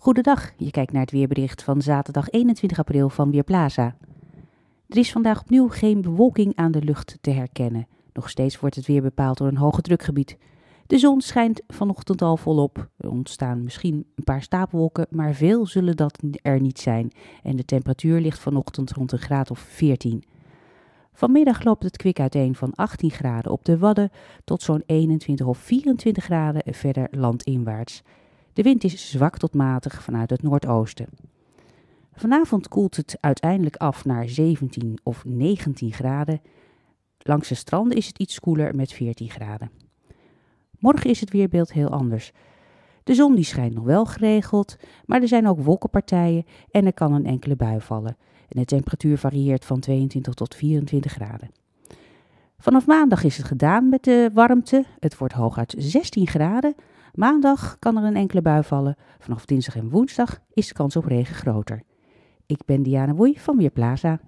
Goedendag, je kijkt naar het weerbericht van zaterdag 21 april van Weerplaza. Er is vandaag opnieuw geen bewolking aan de lucht te herkennen. Nog steeds wordt het weer bepaald door een hoge drukgebied. De zon schijnt vanochtend al volop. Er ontstaan misschien een paar stapelwolken, maar veel zullen dat er niet zijn. En de temperatuur ligt vanochtend rond een graad of 14. Vanmiddag loopt het kwik uiteen van 18 graden op de Wadden tot zo'n 21 of 24 graden verder landinwaarts. De wind is zwak tot matig vanuit het noordoosten. Vanavond koelt het uiteindelijk af naar 17 of 19 graden. Langs de stranden is het iets koeler met 14 graden. Morgen is het weerbeeld heel anders. De zon die schijnt nog wel geregeld, maar er zijn ook wolkenpartijen en er kan een enkele bui vallen. de temperatuur varieert van 22 tot 24 graden. Vanaf maandag is het gedaan met de warmte. Het wordt hooguit 16 graden, Maandag kan er een enkele bui vallen. Vanaf dinsdag en woensdag is de kans op regen groter. Ik ben Diana Woei van Weerplaza.